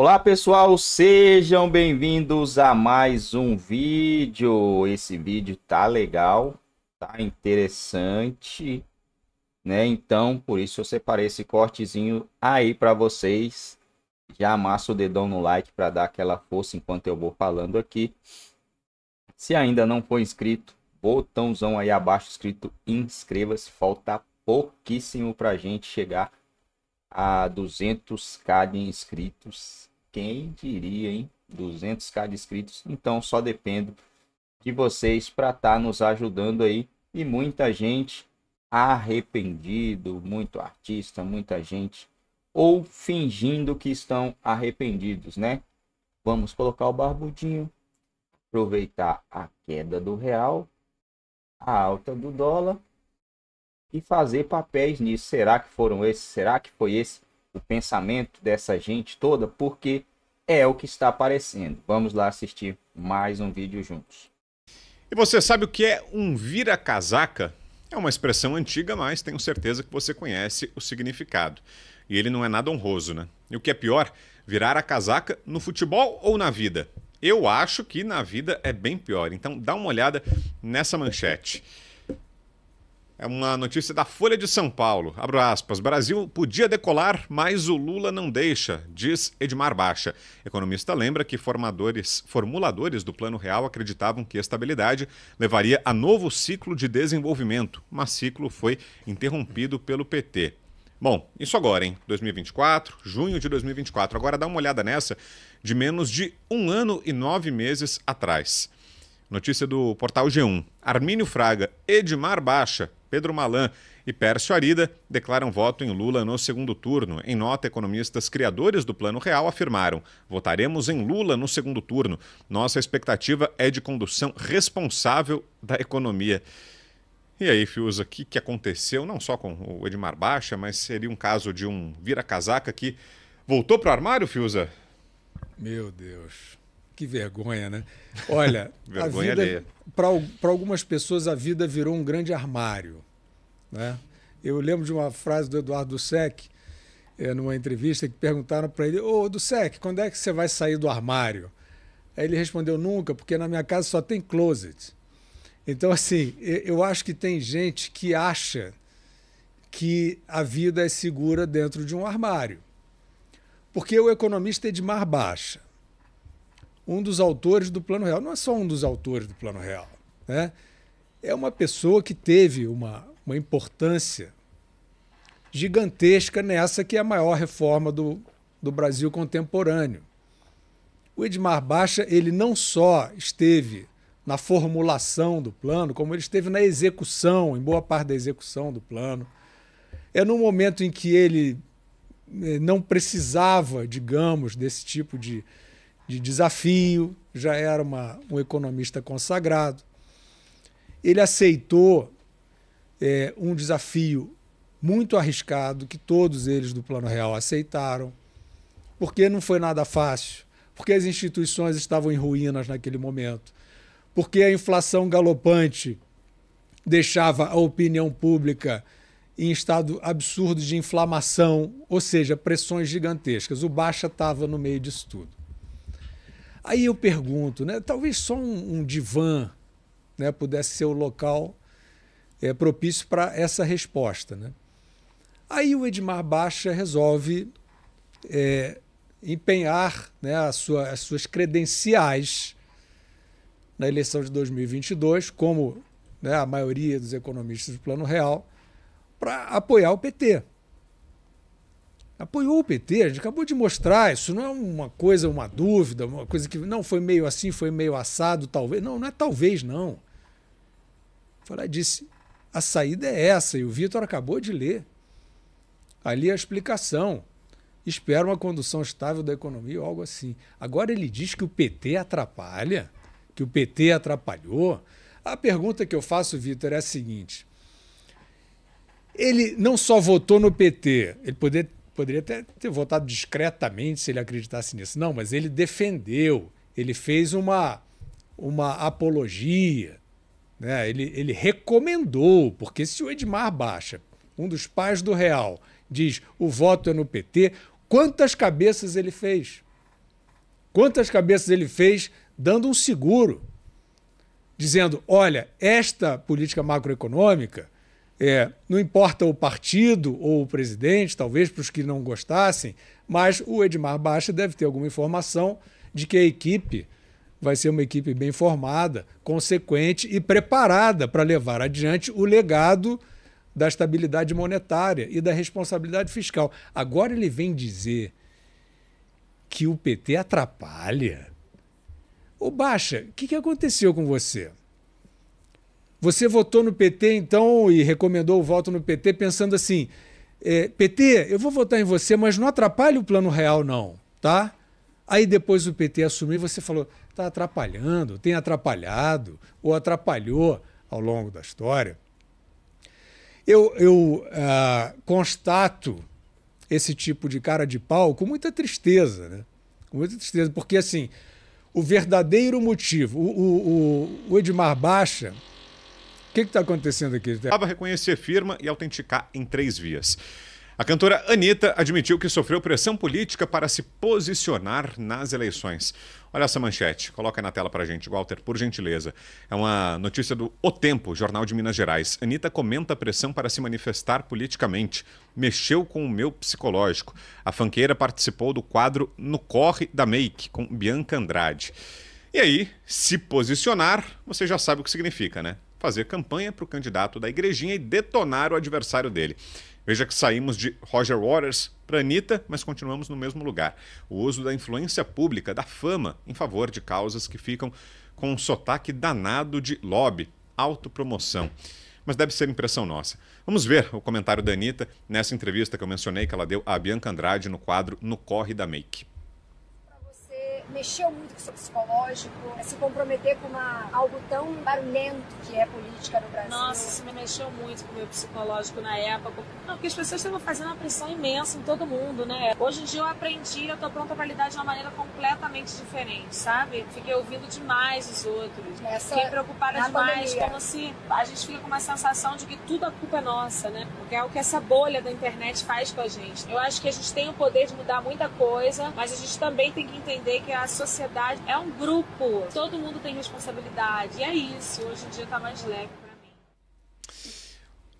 Olá pessoal, sejam bem-vindos a mais um vídeo. Esse vídeo tá legal, tá interessante, né? Então, por isso eu separei esse cortezinho aí para vocês. Já amassa o dedão no like para dar aquela força enquanto eu vou falando aqui. Se ainda não for inscrito, botãozão aí abaixo escrito inscreva-se. Falta pouquíssimo para gente chegar a 200k de inscritos quem diria, hein? 200k de inscritos. Então só dependo de vocês para estar tá nos ajudando aí. E muita gente arrependido, muito artista, muita gente ou fingindo que estão arrependidos, né? Vamos colocar o barbudinho, aproveitar a queda do real, a alta do dólar e fazer papéis nisso. Será que foram esses? Será que foi esse? o pensamento dessa gente toda, porque é o que está aparecendo. Vamos lá assistir mais um vídeo juntos. E você sabe o que é um vira-casaca? É uma expressão antiga, mas tenho certeza que você conhece o significado. E ele não é nada honroso, né? E o que é pior, virar a casaca no futebol ou na vida? Eu acho que na vida é bem pior. Então dá uma olhada nessa manchete. É uma notícia da Folha de São Paulo. Abro aspas. Brasil podia decolar, mas o Lula não deixa, diz Edmar Baixa. Economista lembra que formadores, formuladores do Plano Real acreditavam que a estabilidade levaria a novo ciclo de desenvolvimento, mas ciclo foi interrompido pelo PT. Bom, isso agora, hein? 2024, junho de 2024. Agora dá uma olhada nessa de menos de um ano e nove meses atrás. Notícia do portal G1. Armínio Fraga, Edmar Baixa, Pedro Malan e Pércio Arida declaram voto em Lula no segundo turno. Em nota, economistas criadores do Plano Real afirmaram: votaremos em Lula no segundo turno. Nossa expectativa é de condução responsável da economia. E aí, Fiuza, o que, que aconteceu não só com o Edmar Baixa, mas seria um caso de um vira-casaca que voltou para o armário, Fiuza? Meu Deus. Que vergonha, né? Olha, para algumas pessoas a vida virou um grande armário. Né? Eu lembro de uma frase do Eduardo Sec, é, numa entrevista, que perguntaram para ele, ô Sec, quando é que você vai sair do armário? Aí ele respondeu, nunca, porque na minha casa só tem closet. Então, assim, eu acho que tem gente que acha que a vida é segura dentro de um armário. Porque o economista é Edmar Baixa, um dos autores do Plano Real. Não é só um dos autores do Plano Real. Né? É uma pessoa que teve uma, uma importância gigantesca nessa que é a maior reforma do, do Brasil contemporâneo. O Edmar Baixa, ele não só esteve na formulação do plano, como ele esteve na execução, em boa parte da execução do plano. É no momento em que ele eh, não precisava, digamos, desse tipo de, de desafio, já era uma, um economista consagrado. Ele aceitou é, um desafio muito arriscado, que todos eles do Plano Real aceitaram, porque não foi nada fácil, porque as instituições estavam em ruínas naquele momento, porque a inflação galopante deixava a opinião pública em estado absurdo de inflamação, ou seja, pressões gigantescas. O Baixa estava no meio disso tudo. Aí eu pergunto, né? Talvez só um, um divã, né, pudesse ser o local é, propício para essa resposta, né? Aí o Edmar Baixa resolve é, empenhar né, a sua, as suas credenciais na eleição de 2022, como né, a maioria dos economistas do Plano Real, para apoiar o PT apoiou o PT. A gente acabou de mostrar, isso não é uma coisa, uma dúvida, uma coisa que não foi meio assim, foi meio assado, talvez. Não, não é talvez, não. Foi disse: a saída é essa, e o Vitor acabou de ler. Ali a explicação. Espera uma condução estável da economia ou algo assim. Agora ele diz que o PT atrapalha, que o PT atrapalhou. A pergunta que eu faço, Vitor, é a seguinte: ele não só votou no PT, ele poder, poderia até ter votado discretamente se ele acreditasse nisso. Não, mas ele defendeu, ele fez uma, uma apologia, né? ele, ele recomendou, porque se o Edmar Baixa, um dos pais do Real, diz o voto é no PT, quantas cabeças ele fez? Quantas cabeças ele fez dando um seguro, dizendo: olha, esta política macroeconômica é, não importa o partido ou o presidente, talvez para os que não gostassem, mas o Edmar Baixa deve ter alguma informação de que a equipe vai ser uma equipe bem formada, consequente e preparada para levar adiante o legado da estabilidade monetária e da responsabilidade fiscal. Agora ele vem dizer que o PT atrapalha. Ô Baixa, o que, que aconteceu com você? Você votou no PT, então, e recomendou o voto no PT, pensando assim: é, PT, eu vou votar em você, mas não atrapalhe o plano real, não, tá? Aí depois o PT assumiu você falou: tá atrapalhando, tem atrapalhado, ou atrapalhou ao longo da história. Eu, eu ah, constato esse tipo de cara de pau com muita tristeza, né? Com muita tristeza, porque assim, o verdadeiro motivo, o, o, o Edmar Baixa que está acontecendo aqui? Acaba é. reconhecer firma e autenticar em três vias. A cantora Anitta admitiu que sofreu pressão política para se posicionar nas eleições. Olha essa manchete, coloca na tela para gente, Walter, por gentileza. É uma notícia do O Tempo, jornal de Minas Gerais. Anitta comenta a pressão para se manifestar politicamente. Mexeu com o meu psicológico. A fanqueira participou do quadro No Corre da Make, com Bianca Andrade. E aí, se posicionar, você já sabe o que significa, né? fazer campanha para o candidato da igrejinha e detonar o adversário dele. Veja que saímos de Roger Waters para Anitta, mas continuamos no mesmo lugar. O uso da influência pública, da fama, em favor de causas que ficam com um sotaque danado de lobby, autopromoção. Mas deve ser impressão nossa. Vamos ver o comentário da Anitta nessa entrevista que eu mencionei que ela deu a Bianca Andrade no quadro No Corre da Make mexeu muito com o seu psicológico, é se comprometer com uma, algo tão barulhento que é política no Brasil. Nossa, isso me mexeu muito com o meu psicológico na época. Não, porque as pessoas estavam fazendo uma pressão imensa em todo mundo, né? Hoje em dia eu aprendi, eu tô pronta para lidar de uma maneira completamente diferente, sabe? Fiquei ouvindo demais os outros. Essa, Fiquei preocupada demais, pandemia. como se a gente fica com uma sensação de que tudo a culpa é nossa, né? Porque é o que essa bolha da internet faz com a gente. Eu acho que a gente tem o poder de mudar muita coisa, mas a gente também tem que entender que a sociedade é um grupo, todo mundo tem responsabilidade. E é isso, hoje em dia está mais leve para mim.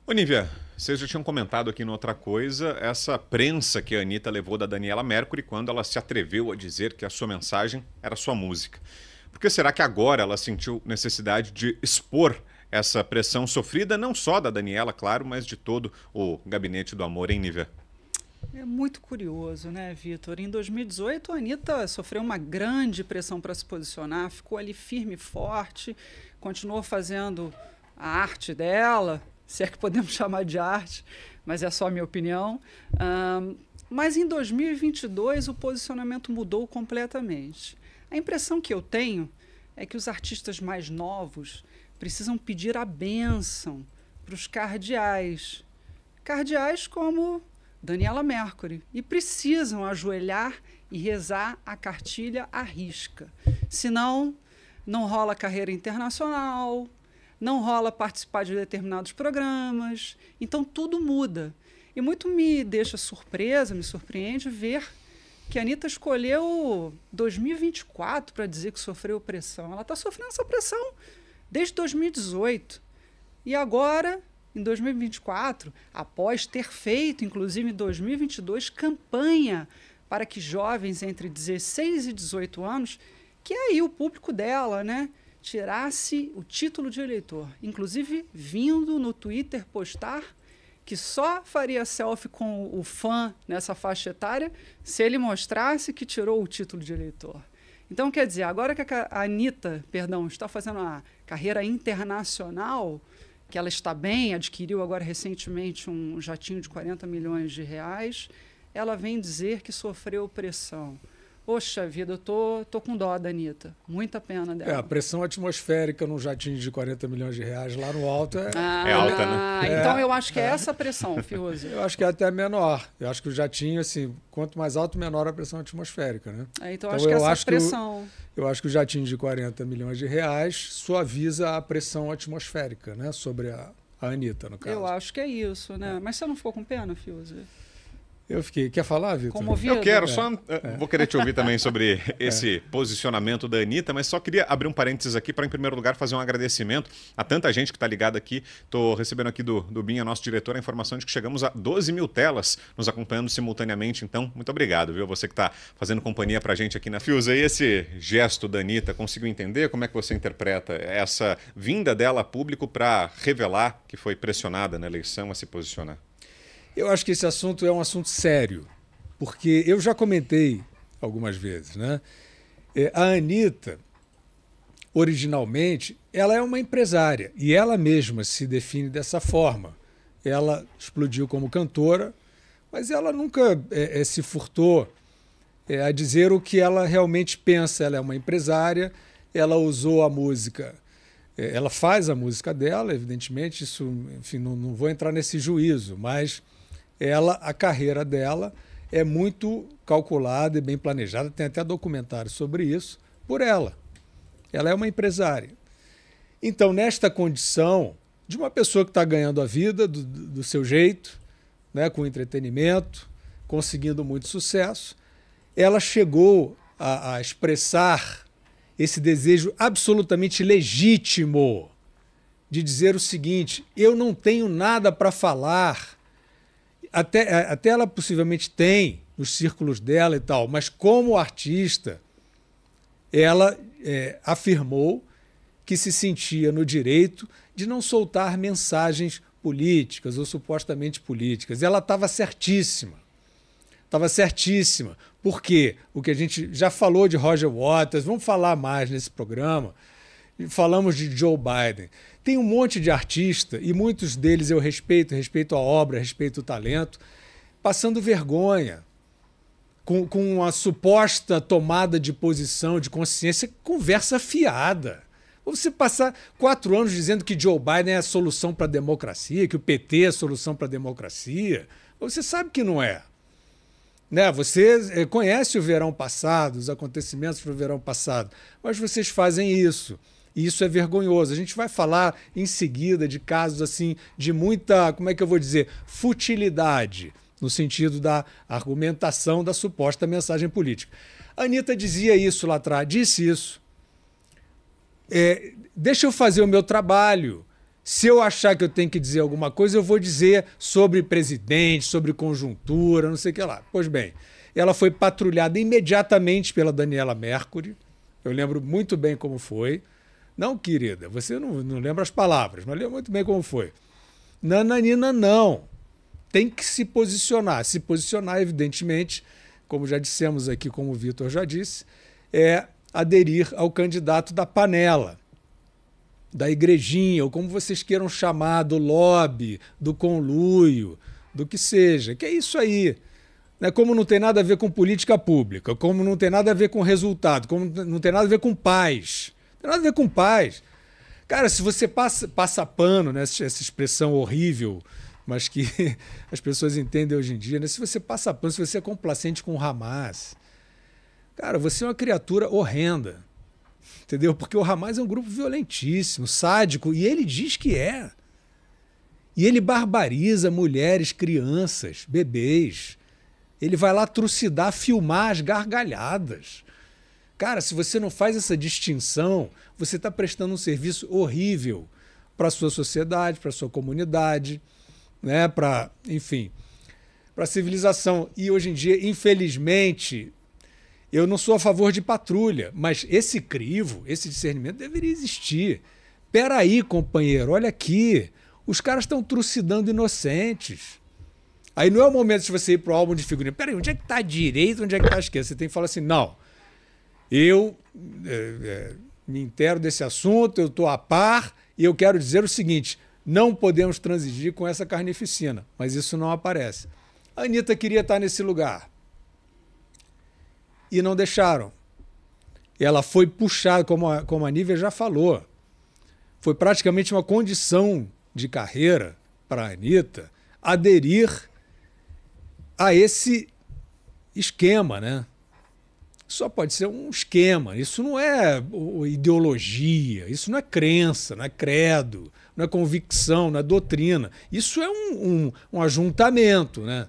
Olivia, vocês já tinham comentado aqui em outra coisa essa prensa que a Anitta levou da Daniela Mercury quando ela se atreveu a dizer que a sua mensagem era sua música. Por que será que agora ela sentiu necessidade de expor essa pressão sofrida, não só da Daniela, claro, mas de todo o gabinete do amor em Nívia? É muito curioso, né, Vitor? Em 2018, a Anitta sofreu uma grande pressão para se posicionar, ficou ali firme e forte, continuou fazendo a arte dela, se é que podemos chamar de arte, mas é só a minha opinião. Um, mas em 2022, o posicionamento mudou completamente. A impressão que eu tenho é que os artistas mais novos precisam pedir a bênção para os cardeais. Cardeais como Daniela Mercury, e precisam ajoelhar e rezar a cartilha à risca. Senão, não rola carreira internacional, não rola participar de determinados programas. Então, tudo muda. E muito me deixa surpresa, me surpreende ver que a Anitta escolheu 2024 para dizer que sofreu opressão. Ela está sofrendo essa pressão desde 2018. E agora em 2024, após ter feito, inclusive em 2022, campanha para que jovens entre 16 e 18 anos, que é aí o público dela, né, tirasse o título de eleitor. Inclusive, vindo no Twitter postar que só faria selfie com o fã nessa faixa etária se ele mostrasse que tirou o título de eleitor. Então, quer dizer, agora que a Anitta, perdão, está fazendo uma carreira internacional, que ela está bem, adquiriu agora recentemente um jatinho de 40 milhões de reais, ela vem dizer que sofreu pressão. Poxa vida, eu tô, tô com dó da Anitta. Muita pena dela. É, a pressão atmosférica num jatinho de 40 milhões de reais lá no alto é, ah, é alta, né? É. Então eu acho que é, essa a pressão, Fioso. Eu acho que é até menor. Eu acho que o jatinho, assim, quanto mais alto, menor a pressão atmosférica, né? É, então, então, eu acho que eu essa acho pressão. Que, eu acho que o jatinho de 40 milhões de reais suaviza a pressão atmosférica, né? Sobre a, a Anitta, no caso. Eu acho que é isso, né? É. Mas você não ficou com pena, Fioso? Eu fiquei. Quer falar, Vitor? Eu quero, só. É. Eh, vou querer te ouvir também sobre é. esse é. posicionamento da Anitta, mas só queria abrir um parênteses aqui para, em primeiro lugar, fazer um agradecimento a tanta gente que está ligada aqui. Estou recebendo aqui do, do Binha, nosso diretor, a informação de que chegamos a 12 mil telas nos acompanhando simultaneamente. Então, muito obrigado, viu? Você que está fazendo companhia para a gente aqui na Fios. E esse gesto da Anitta, conseguiu entender? Como é que você interpreta essa vinda dela a público para revelar que foi pressionada na eleição a se posicionar? Eu acho que esse assunto é um assunto sério, porque eu já comentei algumas vezes, né? É, a Anitta, originalmente, ela é uma empresária e ela mesma se define dessa forma. Ela explodiu como cantora, mas ela nunca é, é, se furtou é, a dizer o que ela realmente pensa. Ela é uma empresária, ela usou a música, é, ela faz a música dela, evidentemente, isso, enfim, não, não vou entrar nesse juízo, mas ela a carreira dela é muito calculada e bem planejada, tem até documentário sobre isso, por ela. Ela é uma empresária. Então, nesta condição de uma pessoa que está ganhando a vida do, do, seu jeito, né, com entretenimento, conseguindo muito sucesso, ela chegou a, a expressar esse desejo absolutamente legítimo de dizer o seguinte: eu não tenho nada para falar até, é, até ela possivelmente tem nos círculos dela e tal, mas como artista, ela é, afirmou que se sentia no direito de não soltar mensagens políticas ou supostamente políticas. E ela estava certíssima. Estava certíssima. por quê o que a gente já falou de Roger Waters, vamos falar mais nesse programa, falamos de Joe Biden. Tem um monte de artista, e muitos deles eu respeito, respeito a obra, respeito o talento, passando vergonha. Com, com a suposta tomada de posição, de consciência, conversa fiada. Você passar quatro anos dizendo que Joe Biden é a solução para a democracia, que o PT é a solução para a democracia, você sabe que não é. Né? Você eh, conhece o verão passado, os acontecimentos do verão passado, mas vocês fazem isso. E isso é vergonhoso. A gente vai falar em seguida de casos assim de muita, como é que eu vou dizer, futilidade no sentido da argumentação da suposta mensagem política. A Anitta dizia isso lá atrás, disse isso. É, deixa eu fazer o meu trabalho. Se eu achar que eu tenho que dizer alguma coisa, eu vou dizer sobre presidente, sobre conjuntura, não sei o que lá. Pois bem, ela foi patrulhada imediatamente pela Daniela Mercury. Eu lembro muito bem como foi. Não, querida, você não, não lembra as palavras, mas lembra muito bem como foi. Nananina, não. Tem que se posicionar. Se posicionar, evidentemente, como já dissemos aqui, como o Vitor já disse, é aderir ao candidato da panela, da igrejinha, ou como vocês queiram chamar, do lobby, do conluio, do que seja. Que é isso aí. Né, como não tem nada a ver com política pública, como não tem nada a ver com resultado, como não tem nada a ver com paz. Tem nada a ver com paz. Cara, se você passa, passa pano, né? Essa, expressão horrível, mas que as pessoas entendem hoje em dia, né? Se você passa pano, se você é complacente com o Hamas, cara, você é uma criatura horrenda. Entendeu? Porque o Hamas é um grupo violentíssimo, sádico, e ele diz que é. E ele barbariza mulheres, crianças, bebês. Ele vai lá trucidar, filmar as gargalhadas. Cara, se você não faz essa distinção, você está prestando um serviço horrível para a sua sociedade, para a sua comunidade, né? para, enfim, para a civilização. E hoje em dia, infelizmente, eu não sou a favor de patrulha, mas esse crivo, esse discernimento deveria existir. Peraí, companheiro, olha aqui. Os caras estão trucidando inocentes. Aí não é o momento de você ir para o álbum de figurinha. Peraí, onde é que está a direita, onde é que está a esquerda? Você tem que falar assim, não eu é, é me intero desse assunto, eu estou a par e eu quero dizer o seguinte: não podemos transigir com essa carnificina, mas isso não aparece. A Anitta queria estar nesse lugar e não deixaram. Ela foi puxada, como a, como a Nívia já falou, foi praticamente uma condição de carreira para a Anitta aderir a esse esquema, né? só pode ser um esquema. Isso não é ideologia, isso não é crença, não é credo, não é convicção, não é doutrina. Isso é um, um, um ajuntamento né,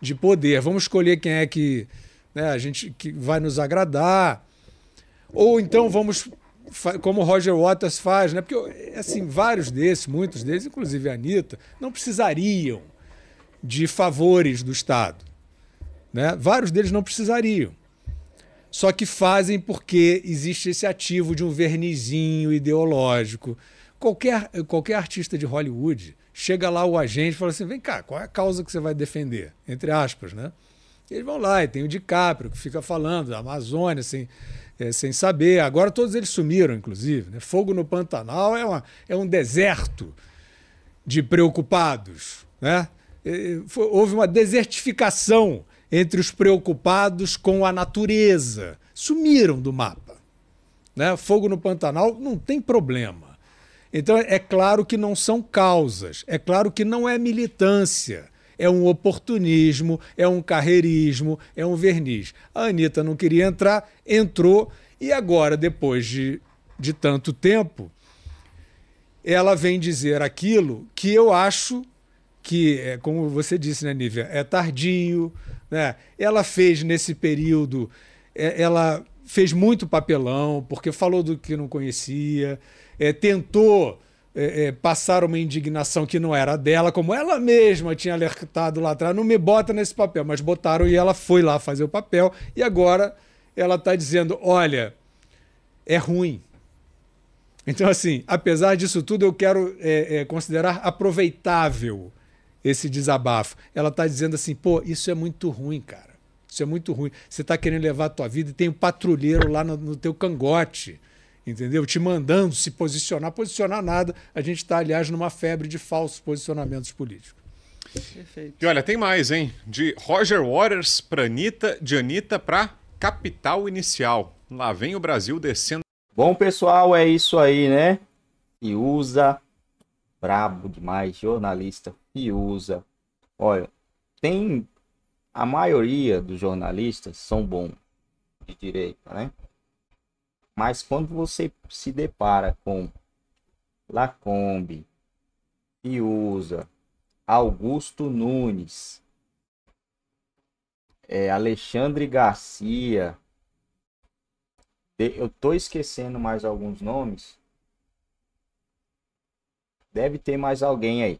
de poder. Vamos escolher quem é que né, a gente que vai nos agradar. Ou então vamos, como Roger Waters faz, né? Porque assim, vários desses, muitos deles, inclusive a Anitta, não precisariam de favores do Estado. Né? Vários deles não precisariam só que fazem porque existe esse ativo de um vernizinho ideológico. Qualquer, qualquer artista de Hollywood chega lá o agente e fala assim: vem cá, qual é a causa que você vai defender? Entre aspas, né? E eles vão lá, e tem o DiCaprio que fica falando, da Amazônia, assim, é, sem saber. Agora todos eles sumiram, inclusive. Né? Fogo no Pantanal é, uma, é um deserto de preocupados. Né? Eh, eh, houve uma desertificação entre os preocupados com a natureza. Sumiram do mapa. Né? Fogo no Pantanal não tem problema. Então, é claro que não são causas, é claro que não é militância, é um oportunismo, é um carreirismo, é um verniz. A Anitta não queria entrar, entrou, e agora, depois de, de tanto tempo, ela vem dizer aquilo que eu acho que, é, como você disse, né, Nívia, é tardio, né? Ela fez nesse período, é, ela fez muito papelão, porque falou do que não conhecia, é, tentou é, é, passar uma indignação que não era dela, como ela mesma tinha alertado lá atrás, não me bota nesse papel, mas botaram e ela foi lá fazer o papel, e agora ela está dizendo: olha, é ruim. Então, assim, apesar disso tudo, eu quero é, é, considerar aproveitável esse desabafo. Ela está dizendo assim: pô, isso é muito ruim, cara. Isso é muito ruim. Você está querendo levar a tua vida e tem um patrulheiro lá no, no teu cangote, entendeu? Te mandando se posicionar. Posicionar nada. A gente está, aliás, numa febre de falsos posicionamentos políticos. Perfeito. E olha, tem mais, hein? De Roger Waters para Anitta, de Anitta para Capital Inicial. Lá vem o Brasil descendo. Bom, pessoal, é isso aí, né? E usa brabo demais, jornalista, Fiuza. Olha, tem a maioria dos jornalistas são bons de direita, né? Mas quando você se depara com Lacombe, Fiuza, Augusto Nunes, é, Alexandre Garcia, eu estou esquecendo mais alguns nomes, Deve ter mais alguém aí.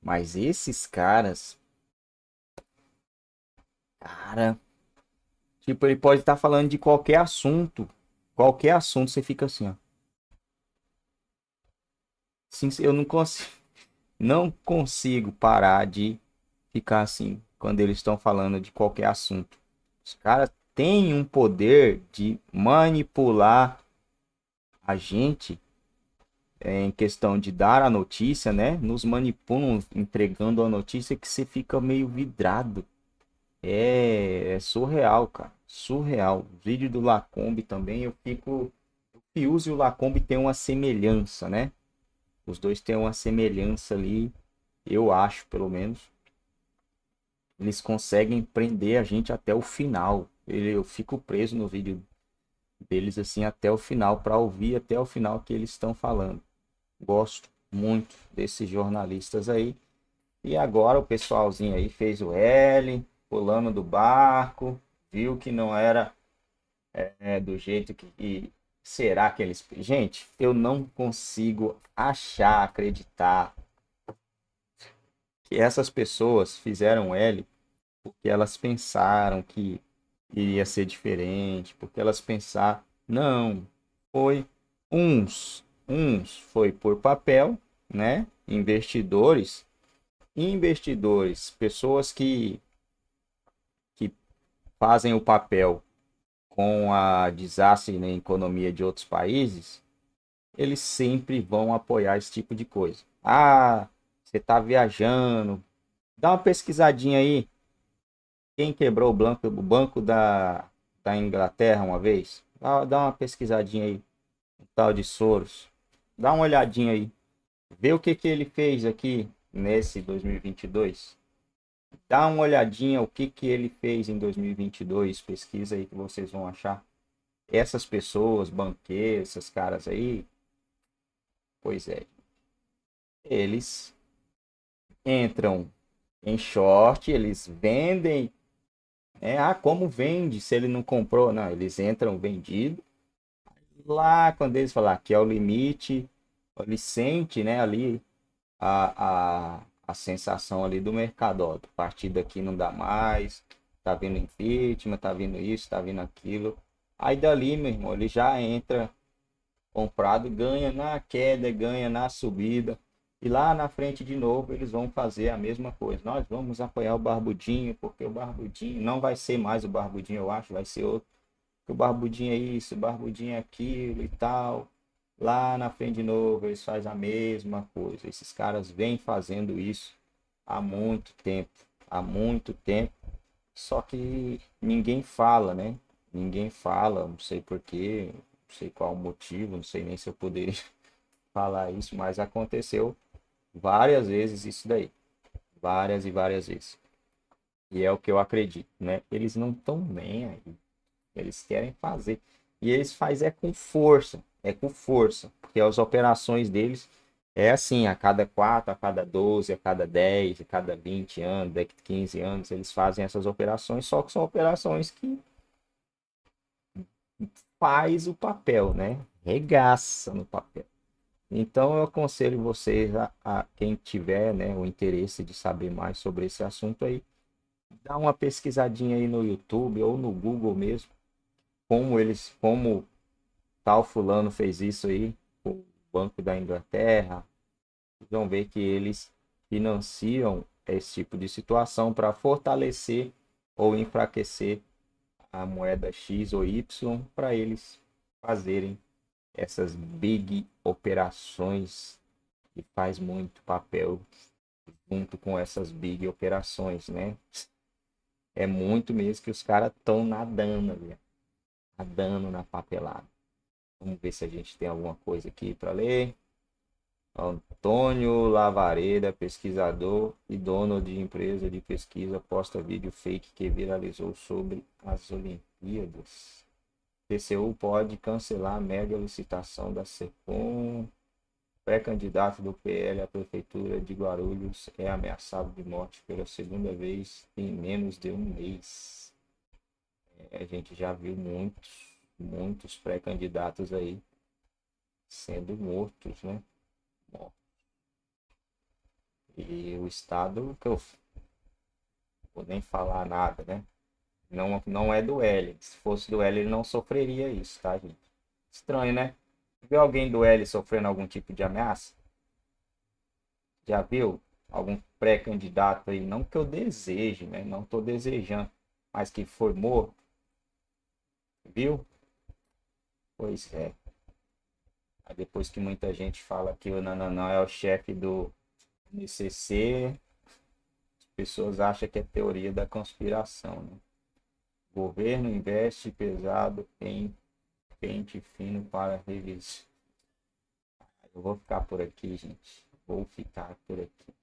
Mas esses caras. Cara. Tipo, ele pode estar tá falando de qualquer assunto. Qualquer assunto, você fica assim, ó. Sim, eu não consigo. Não consigo parar de ficar assim quando eles estão falando de qualquer assunto. Os caras têm um poder de manipular a gente em questão de dar a notícia, né? Nos manipulam entregando a notícia que você fica meio vidrado. É, é surreal, cara. Surreal. O vídeo do Lacombe também, eu fico. O Fius e o Lacombe tem uma semelhança, né? Os dois têm uma semelhança ali, eu acho, pelo menos. Eles conseguem prender a gente até o final. Eu fico preso no vídeo deles assim até o final para ouvir até o final que eles estão falando. Gosto muito desses jornalistas aí. E agora o pessoalzinho aí fez o L, pulando do barco, viu que não era é, do jeito que. E será que eles. Gente, eu não consigo achar, acreditar que essas pessoas fizeram L porque elas pensaram que iria ser diferente, porque elas pensaram. Não, foi uns Uns foi por papel, né? Investidores, investidores, pessoas que que fazem o papel com a desastre na economia de outros países, eles sempre vão apoiar esse tipo de coisa. Ah, você está viajando, dá uma pesquisadinha aí. Quem quebrou o banco, o banco da, da Inglaterra uma vez? Dá, dá uma pesquisadinha aí. O tal de Soros dá uma olhadinha aí. Vê o que, que ele fez aqui nesse 2022. Dá uma olhadinha o que, que ele fez em 2022. Pesquisa aí que vocês vão achar. Essas pessoas, banqueiros, esses caras aí. Pois é. Eles entram em short, eles vendem. É, ah, como vende se ele não comprou? Não, eles entram vendido lá quando eles falar que é o limite, ele sente, né, ali a, a, a sensação ali do mercado, ó, a partir daqui não dá mais, tá vindo impeachment, tá vindo isso, tá vindo aquilo. Aí dali, meu irmão, ele já entra comprado, ganha na queda, ganha na subida. E lá na frente de novo eles vão fazer a mesma coisa. Nós vamos apoiar o Barbudinho, porque o Barbudinho não vai ser mais o Barbudinho, eu acho, vai ser outro o barbudinho é isso, o barbudinho é aquilo e tal. Lá na frente de novo, eles fazem a mesma coisa. Esses caras vêm fazendo isso há muito tempo. Há muito tempo. Só que ninguém fala, né? Ninguém fala, não sei porquê, não sei qual o motivo, não sei nem se eu poderia falar isso, mas aconteceu várias vezes isso daí. Várias e várias vezes. E é o que eu acredito, né? Eles não estão bem aí eles querem fazer. E eles fazem é com força, é com força, porque as operações deles é assim, a cada 4, a cada 12, a cada 10, a cada 20 anos, daqui 15 anos, eles fazem essas operações, só que são operações que faz o papel, né? Regaça no papel. Então eu aconselho vocês a, a, quem tiver né, o interesse de saber mais sobre esse assunto aí, dá uma pesquisadinha aí no YouTube ou no Google mesmo, como eles, como tal fulano fez isso aí, o Banco da Inglaterra, vão ver que eles financiam esse tipo de situação para fortalecer ou enfraquecer a moeda X ou Y para eles fazerem essas big operações que faz muito papel junto com essas big operações, né? É muito mesmo que os caras estão nadando, velho a tá dano na papelada. Vamos ver se a gente tem alguma coisa aqui para ler. Antônio Lavareda, pesquisador e dono de empresa de pesquisa, posta vídeo fake que viralizou sobre as Olimpíadas. TCU pode cancelar a mega licitação da SECOM. Pré-candidato do PL à Prefeitura de Guarulhos é ameaçado de morte pela segunda vez em menos de um mês. É, a gente já viu muitos, muitos pré-candidatos aí sendo mortos, né? E o Estado, que eu vou nem falar nada, né? Não, não é do L. Se fosse do L, ele não sofreria isso, tá, gente? Estranho, né? Viu alguém do L sofrendo algum tipo de ameaça? Já viu? Algum pré-candidato aí, não que eu deseje, né? Não estou desejando, mas que foi morto. Viu? Pois é. Aí depois que muita gente fala que o Nananã é o chefe do NCC, as pessoas acham que é teoria da conspiração. Né? O governo investe pesado em pente fino para revista. Eu vou ficar por aqui, gente. Vou ficar por aqui.